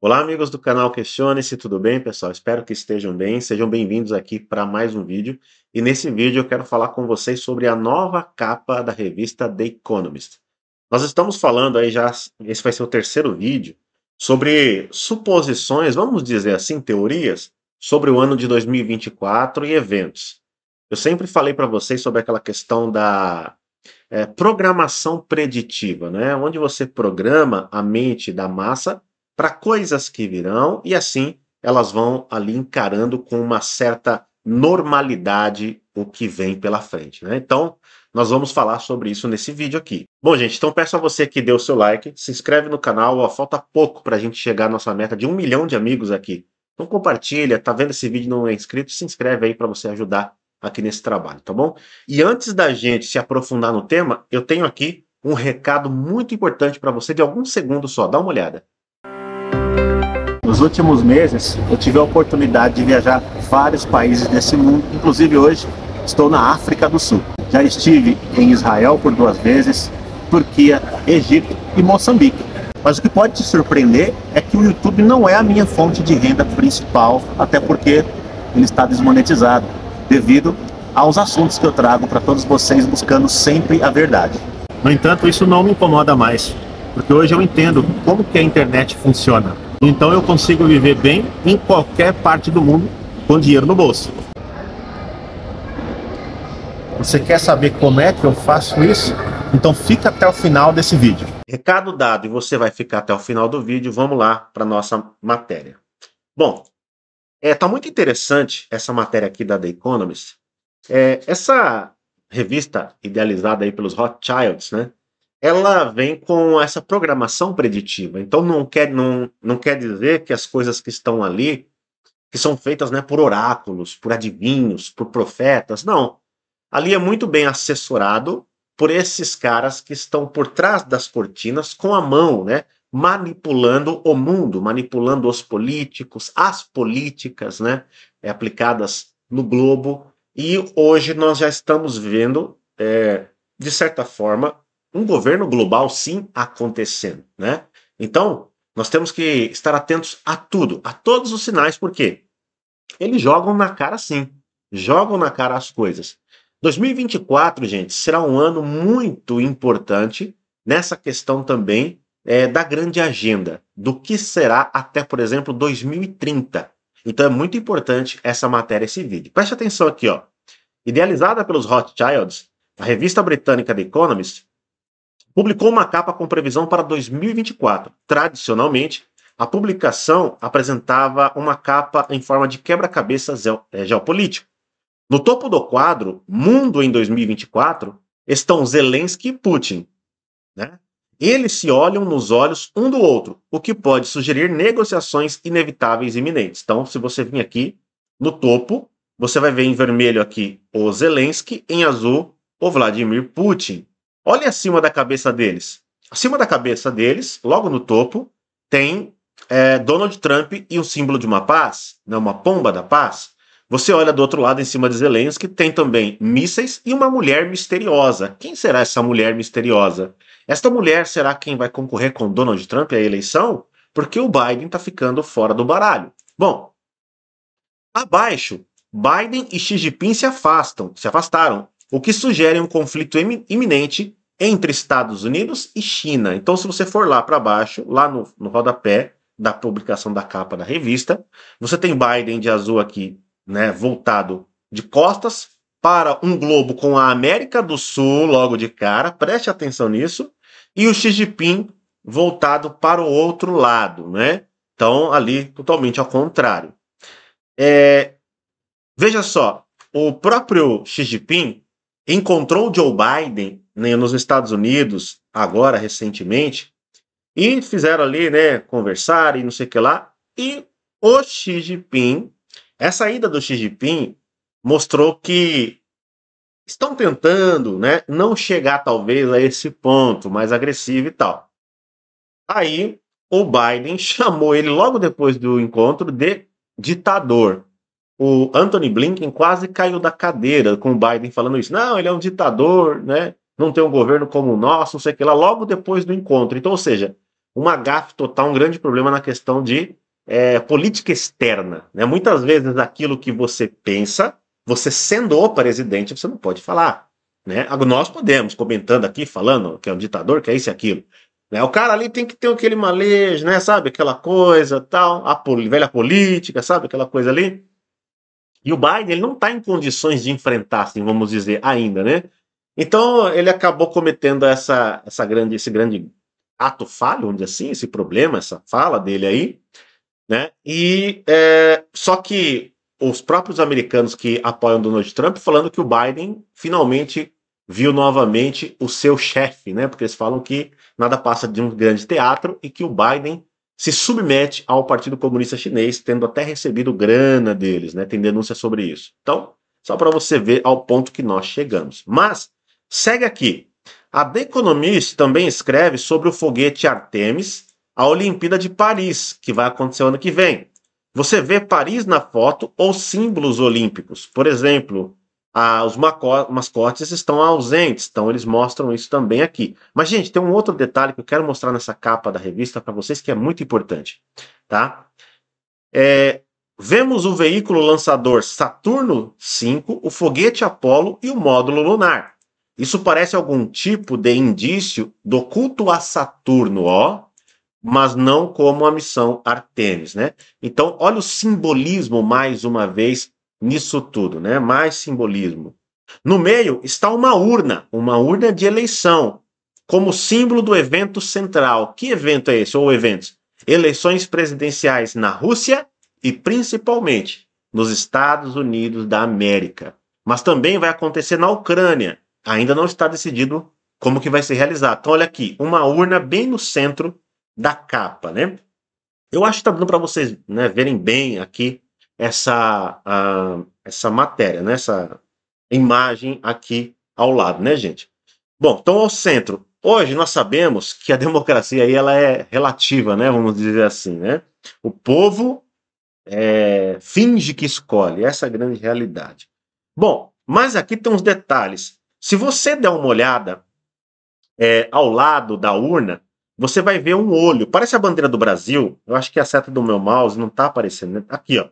Olá, amigos do canal Questione-se, tudo bem, pessoal? Espero que estejam bem. Sejam bem-vindos aqui para mais um vídeo. E nesse vídeo eu quero falar com vocês sobre a nova capa da revista The Economist. Nós estamos falando aí já, esse vai ser o terceiro vídeo, sobre suposições, vamos dizer assim, teorias, sobre o ano de 2024 e eventos. Eu sempre falei para vocês sobre aquela questão da é, programação preditiva, né? Onde você programa a mente da massa para coisas que virão e assim elas vão ali encarando com uma certa normalidade o que vem pela frente, né? Então, nós vamos falar sobre isso nesse vídeo aqui. Bom, gente, então peço a você que dê o seu like, se inscreve no canal, ó, falta pouco para a gente chegar à nossa meta de um milhão de amigos aqui. Então compartilha, tá vendo esse vídeo não é inscrito, se inscreve aí para você ajudar aqui nesse trabalho, tá bom? E antes da gente se aprofundar no tema, eu tenho aqui um recado muito importante para você de alguns segundos só, dá uma olhada. Nos últimos meses, eu tive a oportunidade de viajar vários países desse mundo, inclusive hoje estou na África do Sul. Já estive em Israel por duas vezes, Turquia, Egito e Moçambique. Mas o que pode te surpreender é que o YouTube não é a minha fonte de renda principal, até porque ele está desmonetizado, devido aos assuntos que eu trago para todos vocês buscando sempre a verdade. No entanto, isso não me incomoda mais, porque hoje eu entendo como que a internet funciona então eu consigo viver bem em qualquer parte do mundo com dinheiro no bolso. Você quer saber como é que eu faço isso? Então fica até o final desse vídeo. Recado dado e você vai ficar até o final do vídeo. Vamos lá para nossa matéria. Bom, é, tá muito interessante essa matéria aqui da The Economist. É, essa revista idealizada aí pelos Rothschilds, né? ela vem com essa programação preditiva. Então não quer, não, não quer dizer que as coisas que estão ali, que são feitas né, por oráculos, por adivinhos, por profetas, não. Ali é muito bem assessorado por esses caras que estão por trás das cortinas com a mão, né? Manipulando o mundo, manipulando os políticos, as políticas, né? É, aplicadas no globo. E hoje nós já estamos vendo, é, de certa forma, um governo global sim acontecendo, né? Então, nós temos que estar atentos a tudo, a todos os sinais, porque eles jogam na cara sim, jogam na cara as coisas. 2024, gente, será um ano muito importante nessa questão também é, da grande agenda, do que será até, por exemplo, 2030. Então é muito importante essa matéria, esse vídeo. Preste atenção aqui, ó. Idealizada pelos Rothschilds, a revista britânica The Economist publicou uma capa com previsão para 2024. Tradicionalmente, a publicação apresentava uma capa em forma de quebra-cabeça eh, geopolítico. No topo do quadro, Mundo em 2024, estão Zelensky e Putin. Né? Eles se olham nos olhos um do outro, o que pode sugerir negociações inevitáveis e iminentes. Então, se você vir aqui no topo, você vai ver em vermelho aqui o Zelensky, em azul o Vladimir Putin. Olhem acima da cabeça deles. Acima da cabeça deles, logo no topo, tem é, Donald Trump e um símbolo de uma paz, né, uma pomba da paz. Você olha do outro lado, em cima de Zelensky, tem também mísseis e uma mulher misteriosa. Quem será essa mulher misteriosa? Esta mulher será quem vai concorrer com Donald Trump à eleição? Porque o Biden está ficando fora do baralho. Bom, abaixo, Biden e Xi Jinping se afastam, se afastaram o que sugere um conflito iminente entre Estados Unidos e China. Então, se você for lá para baixo, lá no, no rodapé da publicação da capa da revista, você tem Biden de azul aqui, né, voltado de costas para um globo com a América do Sul logo de cara, preste atenção nisso, e o Xi Jinping voltado para o outro lado, né? Então, ali totalmente ao contrário. É, veja só, o próprio Xi Jinping encontrou Joe Biden né, nos Estados Unidos, agora recentemente, e fizeram ali, né, conversar e não sei o que lá. E o Xi Jinping, essa ida do Xi Jinping mostrou que estão tentando, né, não chegar talvez a esse ponto mais agressivo e tal. Aí o Biden chamou ele logo depois do encontro de ditador o Anthony Blinken quase caiu da cadeira com o Biden falando isso. Não, ele é um ditador, né? Não tem um governo como o nosso, não sei o que lá, logo depois do encontro. Então, ou seja, uma gafe total, um grande problema na questão de é, política externa. Né? Muitas vezes aquilo que você pensa, você sendo o presidente, você não pode falar. Né? Nós podemos, comentando aqui, falando que é um ditador, que é isso e aquilo. Né? O cara ali tem que ter aquele malejo, né? sabe? Aquela coisa tal, a velha política, sabe? Aquela coisa ali. E o Biden ele não está em condições de enfrentar, assim, vamos dizer, ainda, né? Então ele acabou cometendo essa, essa grande, esse grande ato falho, onde assim, esse problema, essa fala dele aí, né? E é, só que os próprios americanos que apoiam Donald Trump falando que o Biden finalmente viu novamente o seu chefe, né? Porque eles falam que nada passa de um grande teatro e que o Biden se submete ao Partido Comunista Chinês, tendo até recebido grana deles, né? Tem denúncia sobre isso. Então, só para você ver ao ponto que nós chegamos. Mas, segue aqui. A The Economist também escreve sobre o foguete Artemis, a Olimpíada de Paris, que vai acontecer ano que vem. Você vê Paris na foto ou símbolos olímpicos. Por exemplo, ah, os mascotes estão ausentes, então eles mostram isso também aqui. Mas, gente, tem um outro detalhe que eu quero mostrar nessa capa da revista para vocês que é muito importante, tá? É, vemos o veículo lançador Saturno V, o foguete Apolo e o módulo lunar. Isso parece algum tipo de indício do culto a Saturno, ó, mas não como a missão Artemis, né? Então, olha o simbolismo mais uma vez nisso tudo, né? Mais simbolismo. No meio está uma urna, uma urna de eleição, como símbolo do evento central. Que evento é esse ou eventos? Eleições presidenciais na Rússia e principalmente nos Estados Unidos da América. Mas também vai acontecer na Ucrânia. Ainda não está decidido como que vai se realizar. Então olha aqui, uma urna bem no centro da capa, né? Eu acho que está dando para vocês né, verem bem aqui essa, essa matéria, né? essa imagem aqui ao lado, né, gente? Bom, então ao centro. Hoje nós sabemos que a democracia aí ela é relativa, né? Vamos dizer assim, né? O povo é, finge que escolhe, essa é a grande realidade. Bom, mas aqui tem uns detalhes. Se você der uma olhada é, ao lado da urna, você vai ver um olho. Parece a bandeira do Brasil. Eu acho que é a seta do meu mouse não está aparecendo. Né? Aqui, ó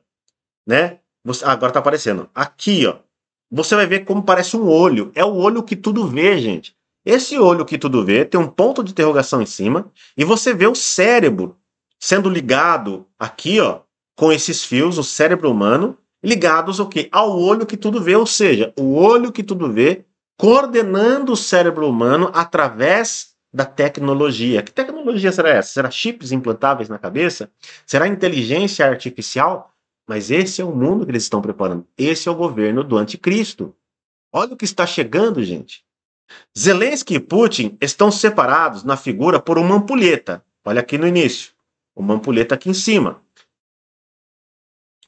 né? Você, ah, agora tá aparecendo. Aqui, ó. Você vai ver como parece um olho. É o olho que tudo vê, gente. Esse olho que tudo vê tem um ponto de interrogação em cima e você vê o cérebro sendo ligado aqui, ó, com esses fios, o cérebro humano, ligados o quê? Ao olho que tudo vê, ou seja, o olho que tudo vê coordenando o cérebro humano através da tecnologia. Que tecnologia será essa? Será chips implantáveis na cabeça? Será inteligência artificial? Mas esse é o mundo que eles estão preparando. Esse é o governo do anticristo. Olha o que está chegando, gente. Zelensky e Putin estão separados na figura por uma ampulheta. Olha aqui no início. Uma ampulheta aqui em cima.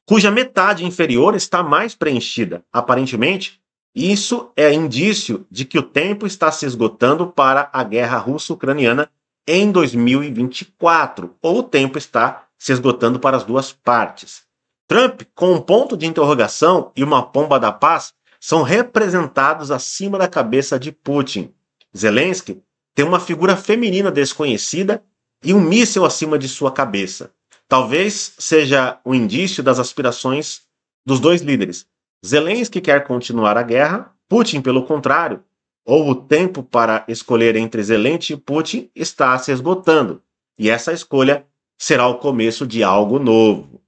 Cuja metade inferior está mais preenchida. Aparentemente, isso é indício de que o tempo está se esgotando para a guerra russo-ucraniana em 2024, ou o tempo está se esgotando para as duas partes. Trump, com um ponto de interrogação e uma pomba da paz, são representados acima da cabeça de Putin. Zelensky tem uma figura feminina desconhecida e um míssil acima de sua cabeça. Talvez seja o um indício das aspirações dos dois líderes. Zelensky quer continuar a guerra, Putin, pelo contrário, ou o tempo para escolher entre Zelensky e Putin está se esgotando, e essa escolha será o começo de algo novo.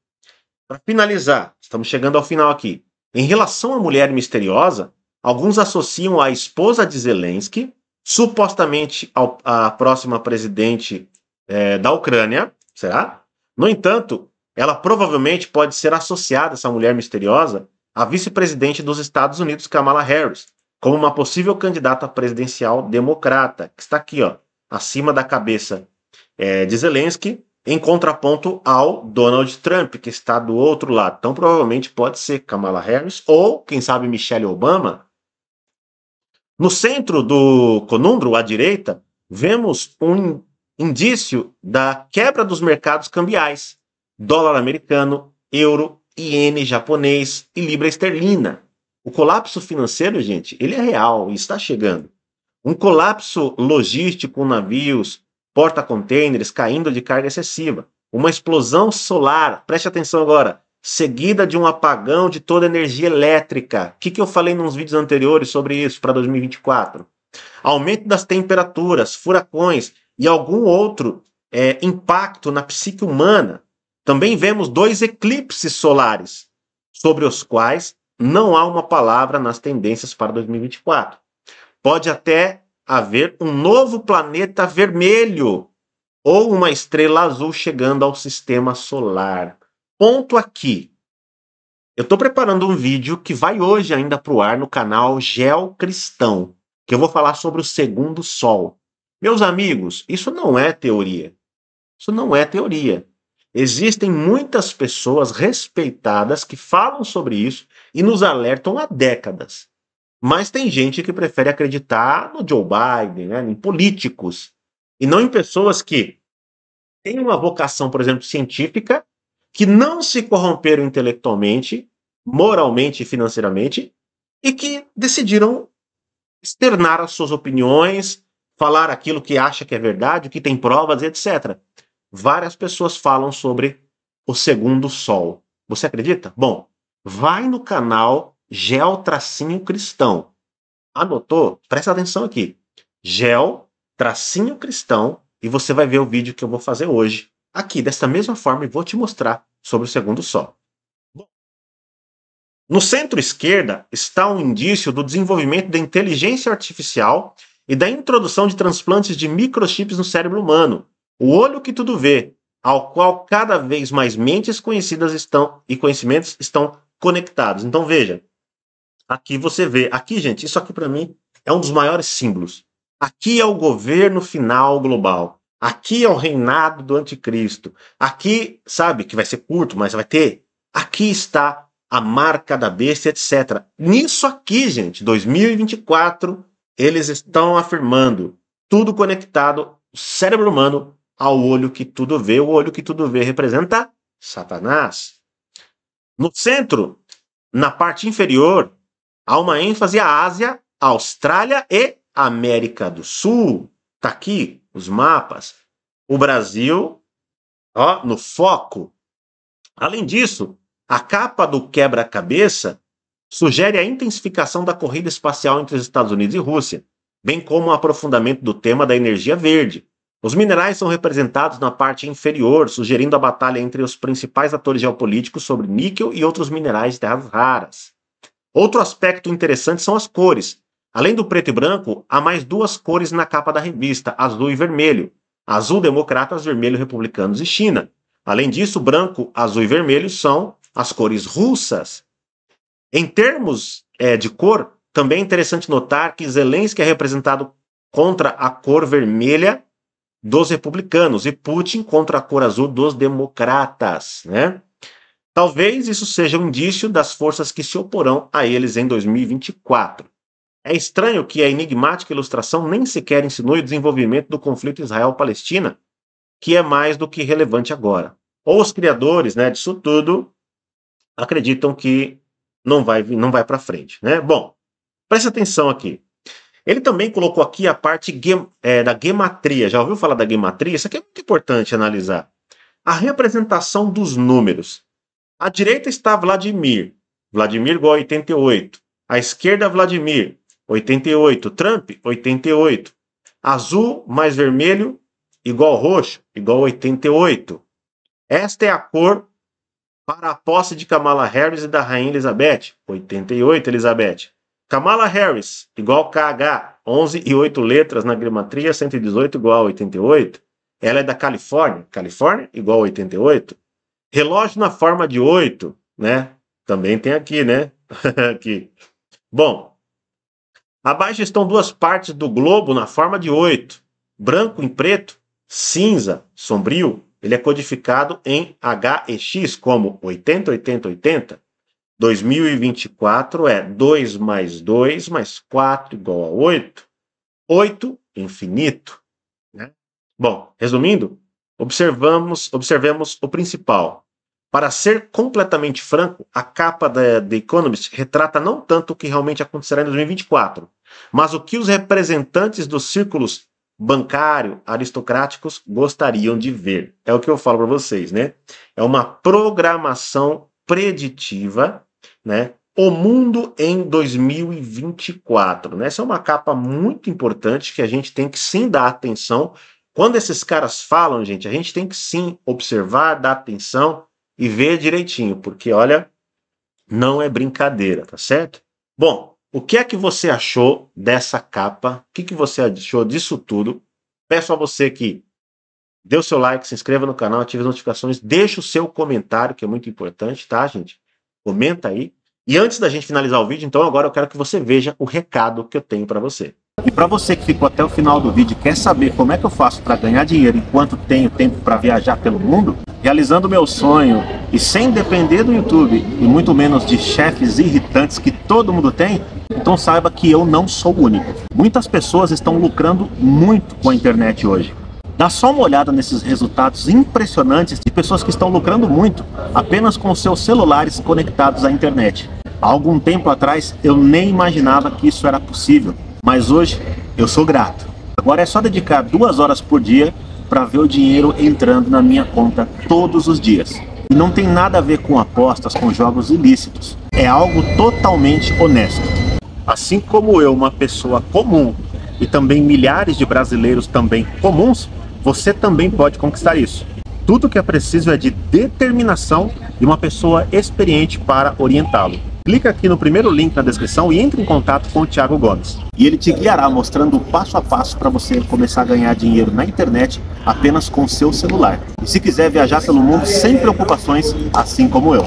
Para finalizar, estamos chegando ao final aqui. Em relação à mulher misteriosa, alguns associam a esposa de Zelensky, supostamente ao, a próxima presidente é, da Ucrânia, será? No entanto, ela provavelmente pode ser associada, essa mulher misteriosa, à vice-presidente dos Estados Unidos, Kamala Harris, como uma possível candidata presidencial democrata, que está aqui, ó, acima da cabeça é, de Zelensky, em contraponto ao Donald Trump, que está do outro lado. Então, provavelmente pode ser Kamala Harris ou, quem sabe, Michelle Obama. No centro do conundro, à direita, vemos um indício da quebra dos mercados cambiais: dólar americano, euro, iene japonês e libra esterlina. O colapso financeiro, gente, ele é real e está chegando. Um colapso logístico com navios, porta-containers caindo de carga excessiva, uma explosão solar, preste atenção agora, seguida de um apagão de toda a energia elétrica. O que, que eu falei nos vídeos anteriores sobre isso para 2024? Aumento das temperaturas, furacões e algum outro é, impacto na psique humana. Também vemos dois eclipses solares, sobre os quais não há uma palavra nas tendências para 2024. Pode até haver um novo planeta vermelho ou uma estrela azul chegando ao sistema solar. Ponto aqui. Eu estou preparando um vídeo que vai hoje ainda para o ar no canal Geocristão, que eu vou falar sobre o segundo sol. Meus amigos, isso não é teoria. Isso não é teoria. Existem muitas pessoas respeitadas que falam sobre isso e nos alertam há décadas. Mas tem gente que prefere acreditar no Joe Biden, né, em políticos, e não em pessoas que têm uma vocação, por exemplo, científica, que não se corromperam intelectualmente, moralmente e financeiramente, e que decidiram externar as suas opiniões, falar aquilo que acha que é verdade, o que tem provas, etc. Várias pessoas falam sobre o segundo sol. Você acredita? Bom, vai no canal gel tracinho cristão. Anotou? Presta atenção aqui. Gel tracinho cristão e você vai ver o vídeo que eu vou fazer hoje aqui desta mesma forma e vou te mostrar sobre o segundo sol. No centro-esquerda está um indício do desenvolvimento da inteligência artificial e da introdução de transplantes de microchips no cérebro humano, o olho que tudo vê, ao qual cada vez mais mentes conhecidas estão e conhecimentos estão conectados. Então veja, Aqui você vê, aqui, gente, isso aqui para mim é um dos maiores símbolos. Aqui é o governo final global. Aqui é o reinado do anticristo. Aqui, sabe, que vai ser curto, mas vai ter. Aqui está a marca da besta, etc. Nisso aqui, gente, 2024, eles estão afirmando tudo conectado, o cérebro humano ao olho que tudo vê. O olho que tudo vê representa Satanás. No centro, na parte inferior, Há uma ênfase à Ásia, Austrália e América do Sul. Tá aqui os mapas. O Brasil, ó, no foco. Além disso, a capa do quebra-cabeça sugere a intensificação da corrida espacial entre os Estados Unidos e Rússia, bem como o aprofundamento do tema da energia verde. Os minerais são representados na parte inferior, sugerindo a batalha entre os principais atores geopolíticos sobre níquel e outros minerais de terras raras. Outro aspecto interessante são as cores. Além do preto e branco, há mais duas cores na capa da revista, azul e vermelho. Azul democratas, vermelho republicanos e China. Além disso, branco, azul e vermelho são as cores russas. Em termos é, de cor, também é interessante notar que Zelensky é representado contra a cor vermelha dos republicanos e Putin contra a cor azul dos democratas, né? Talvez isso seja um indício das forças que se oporão a eles em 2024. É estranho que a enigmática ilustração nem sequer insinue o desenvolvimento do conflito Israel-Palestina, que é mais do que relevante agora. Ou os criadores né, disso tudo acreditam que não vai, não vai para frente. Né? Bom, preste atenção aqui. Ele também colocou aqui a parte é, da gematria. Já ouviu falar da gematria? Isso aqui é muito importante analisar. A representação dos números. À direita está Vladimir. Vladimir igual a 88. À esquerda, Vladimir, 88. Trump, 88. Azul mais vermelho igual roxo, igual 88. Esta é a cor para a posse de Kamala Harris e da Rainha Elizabeth, 88, Elizabeth. Kamala Harris, igual KH, 11 e 8 letras na gramatria, 118 igual a 88. Ela é da Califórnia, Califórnia igual a 88. Relógio na forma de 8, né? Também tem aqui, né? aqui. Bom, abaixo estão duas partes do globo na forma de 8. branco em preto, cinza, sombrio. Ele é codificado em HEX como 80, 80, 80. 2024 é 2 mais 2 mais 4 igual a 8. 8, infinito. Né? Bom, resumindo, observamos, observemos o principal. Para ser completamente franco, a capa da The Economist retrata não tanto o que realmente acontecerá em 2024, mas o que os representantes dos círculos bancário aristocráticos gostariam de ver. É o que eu falo para vocês, né? É uma programação preditiva, né? O mundo em 2024, né? Essa é uma capa muito importante que a gente tem que sim dar atenção quando esses caras falam, gente, a gente tem que sim observar, dar atenção e ver direitinho, porque olha, não é brincadeira, tá certo? Bom, o que é que você achou dessa capa? O que, que você achou disso tudo? Peço a você que dê o seu like, se inscreva no canal, ative as notificações, deixe o seu comentário, que é muito importante, tá, gente? Comenta aí. E antes da gente finalizar o vídeo, então agora eu quero que você veja o recado que eu tenho para você. E para você que ficou até o final do vídeo e quer saber como é que eu faço para ganhar dinheiro enquanto tenho tempo para viajar pelo mundo, realizando meu sonho e sem depender do YouTube e muito menos de chefes irritantes que todo mundo tem, então saiba que eu não sou o único. Muitas pessoas estão lucrando muito com a internet hoje. Dá só uma olhada nesses resultados impressionantes de pessoas que estão lucrando muito apenas com seus celulares conectados à internet. Há algum tempo atrás eu nem imaginava que isso era possível. Mas hoje eu sou grato. Agora é só dedicar duas horas por dia para ver o dinheiro entrando na minha conta todos os dias. E não tem nada a ver com apostas, com jogos ilícitos. É algo totalmente honesto. Assim como eu, uma pessoa comum, e também milhares de brasileiros também comuns, você também pode conquistar isso. Tudo que é preciso é de determinação e uma pessoa experiente para orientá-lo clica aqui no primeiro link na descrição e entre em contato com o Thiago Gomes. E ele te guiará mostrando o passo a passo para você começar a ganhar dinheiro na internet apenas com seu celular. E se quiser viajar pelo mundo sem preocupações, assim como eu.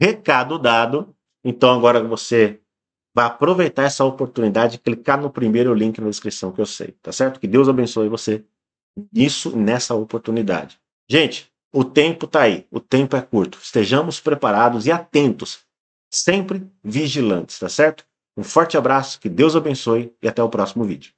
Recado dado. Então agora você vai aproveitar essa oportunidade e clicar no primeiro link na descrição que eu sei, tá certo? Que Deus abençoe você nisso, nessa oportunidade. Gente, o tempo está aí, o tempo é curto. Estejamos preparados e atentos sempre vigilantes, tá certo? Um forte abraço, que Deus abençoe e até o próximo vídeo.